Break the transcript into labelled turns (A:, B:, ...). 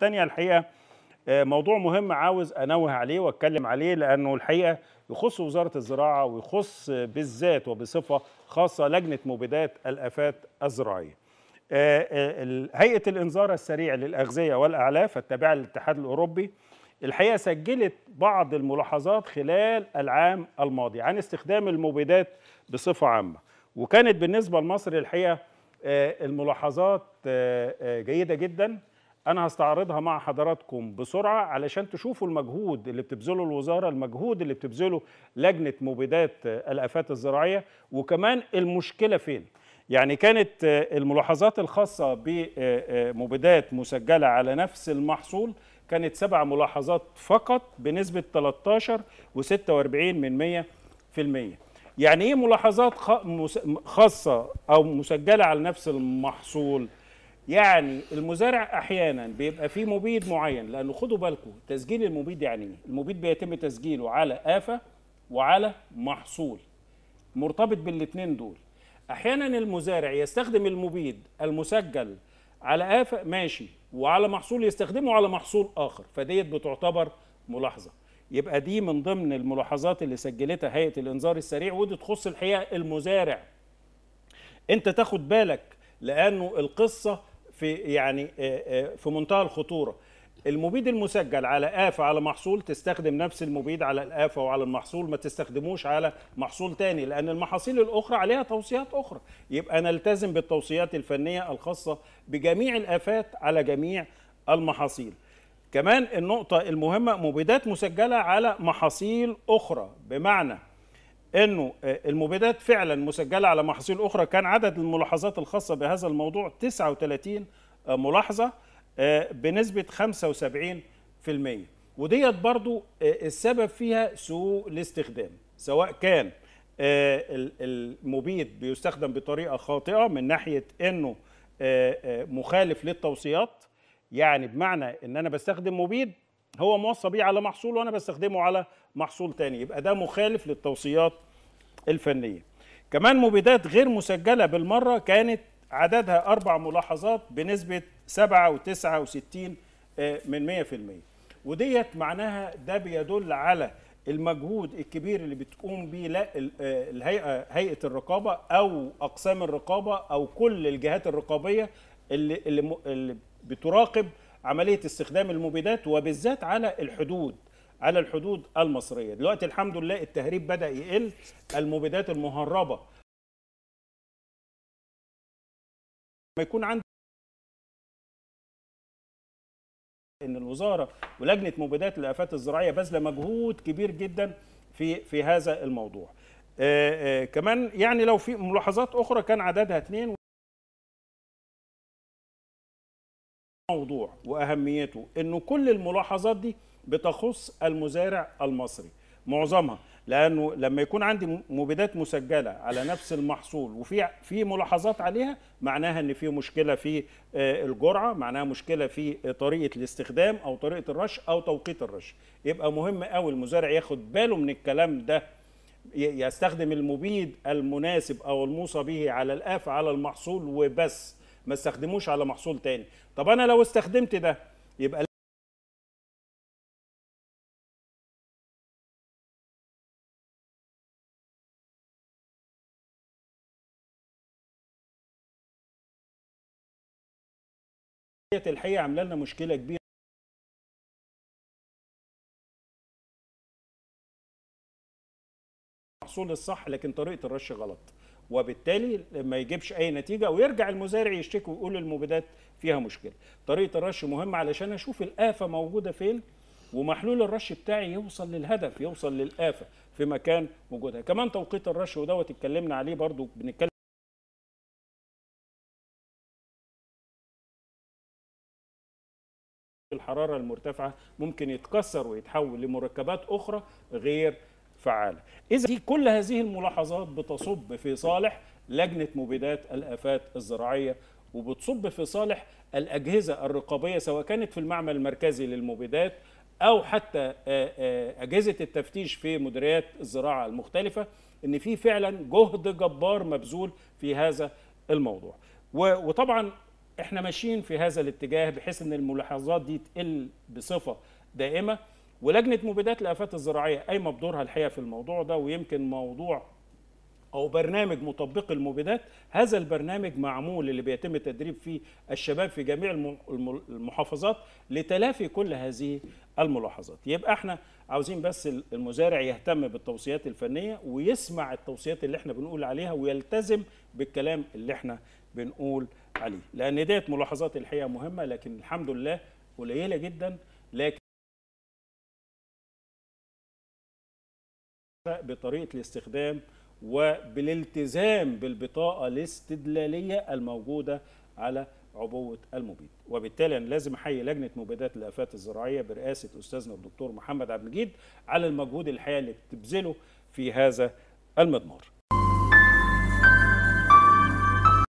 A: الثانية الحقيقة آه، موضوع مهم عاوز أنوه عليه وأتكلم عليه لأنه الحقيقة يخص وزارة الزراعة ويخص بالذات وبصفة خاصة لجنة مبيدات الآفات الزراعية آه، آه، هيئة الإنذار السريع للأغذية والأعلاف التابعة للاتحاد الأوروبي الحقيقة سجلت بعض الملاحظات خلال العام الماضي عن استخدام المبيدات بصفة عامة وكانت بالنسبة لمصر الحقيقة الملاحظات جيدة جدا انا هستعرضها مع حضراتكم بسرعه علشان تشوفوا المجهود اللي بتبذله الوزاره المجهود اللي بتبذله لجنه مبيدات الافات الزراعيه وكمان المشكله فين يعني كانت الملاحظات الخاصه بمبيدات مسجله على نفس المحصول كانت سبع ملاحظات فقط بنسبه 13 و46 في المية. يعني ايه ملاحظات خاصه او مسجله على نفس المحصول يعني المزارع احيانا بيبقى فيه مبيد معين لانه خدوا بالكم تسجيل المبيد يعني ايه؟ المبيد بيتم تسجيله على آفة وعلى محصول مرتبط بالاثنين دول احيانا المزارع يستخدم المبيد المسجل على آفة ماشي وعلى محصول يستخدمه على محصول اخر فديت بتعتبر ملاحظه يبقى دي من ضمن الملاحظات اللي سجلتها هيئه الانذار السريع ودي تخص الحقيقه المزارع انت تاخد بالك لانه القصه في يعني آه، آه، في منتهى الخطوره المبيد المسجل على آفة على محصول تستخدم نفس المبيد على الآفة وعلى المحصول ما تستخدموش على محصول تاني لأن المحاصيل الأخرى عليها توصيات أخرى يبقى نلتزم بالتوصيات الفنية الخاصة بجميع الآفات على جميع المحاصيل كمان النقطة المهمة مبيدات مسجلة على محاصيل أخرى بمعنى انه آه، المبيدات فعلا مسجله على محاصيل اخرى كان عدد الملاحظات الخاصه بهذا الموضوع 39 آه، ملاحظه آه، بنسبه 75% وديت برضو السبب فيها سوء الاستخدام سواء كان المبيد بيستخدم بطريقه خاطئه من ناحيه انه مخالف للتوصيات يعني بمعنى ان انا بستخدم مبيد هو موصى بيه على محصول وانا بستخدمه على محصول تاني يبقى ده مخالف للتوصيات الفنية كمان مبيدات غير مسجلة بالمرة كانت عددها أربع ملاحظات بنسبة 7.69 آه، من 100% وديت معناها ده بيدل على المجهود الكبير اللي بتقوم به آه، الهيئه هيئه الرقابه او اقسام الرقابه او كل الجهات الرقابيه اللي اللي بتراقب عمليه استخدام المبيدات وبالذات على الحدود على الحدود المصريه دلوقتي الحمد لله التهريب بدا يقل المبيدات المهربه ما يكون عندي ان الوزاره ولجنه مبيدات الافات الزراعيه بذل مجهود كبير جدا في في هذا الموضوع آآ آه، آآ آه، كمان يعني لو في ملاحظات اخرى كان عددها اثنين موضوع واهميته انه كل الملاحظات دي بتخص المزارع المصري معظمها لانه لما يكون عندي مبيدات مسجله على نفس المحصول وفي في ملاحظات عليها معناها ان في مشكله في آه، الجرعه معناها مشكله في طريقه الاستخدام او طريقه الرش او توقيت الرش يبقى مهم قوي المزارع ياخد باله من الكلام ده يستخدم المبيد المناسب او الموصى به على الآف على المحصول وبس ما استخدموش على محصول تاني طب انا لو استخدمت ده يبقى الحقيقه عامله لنا مشكله كبيره المحصول الصح لكن طريقه الرش غلط وبالتالي ما يجيبش اي نتيجه ويرجع المزارع يشتكي ويقول المبيدات فيها مشكله طريقه الرش مهمه علشان اشوف الافه موجوده فين ومحلول الرش بتاعي يوصل للهدف يوصل للافه في مكان وجودها كمان توقيت الرش ودوت اتكلمنا عليه برضو بنتكلم الحرارة المرتفعة ممكن يتكسر ويتحول لمركبات أخرى غير فعالة إذا كل هذه الملاحظات بتصب في صالح لجنة مبيدات الآفات الزراعية وبتصب في صالح الأجهزة الرقابية سواء كانت في المعمل المركزي للمبيدات أو حتى أجهزة التفتيش في مديريات الزراعة المختلفة إن في فعلا جهد جبار مبذول في هذا الموضوع وطبعا احنا ماشيين في هذا الاتجاه بحيث ان الملاحظات دي تقل بصفه دائمه ولجنه مبيدات الافات الزراعيه قايمه بدورها الحقيقه في الموضوع ده ويمكن موضوع او برنامج مطبق المبيدات هذا البرنامج معمول اللي بيتم التدريب فيه الشباب في جميع المحافظات لتلافي كل هذه الملاحظات يبقى احنا عاوزين بس المزارع يهتم بالتوصيات الفنيه ويسمع التوصيات اللي احنا بنقول عليها ويلتزم بالكلام اللي احنا بنقول عليه لان ديت ملاحظات الحقيقه مهمه لكن الحمد لله قليله جدا لكن بطريقه الاستخدام وبالالتزام بالبطاقة الاستدلالية الموجودة على عبوة المبيد وبالتالي أنا لازم أحيي لجنة مبيدات الآفات الزراعية برئاسة أستاذنا الدكتور محمد عبد المجيد على المجهود الحقيقي اللي بتبذله في هذا المضمار